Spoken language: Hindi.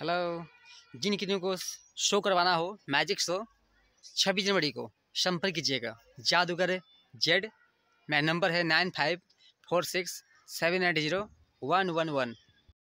हेलो जिन कितनी को शो करवाना हो मैजिक शो छब्बीस जनवरी को संपर्क कीजिएगा जादूगर जेड मेरा नंबर है nine five four six seven eight zero one one one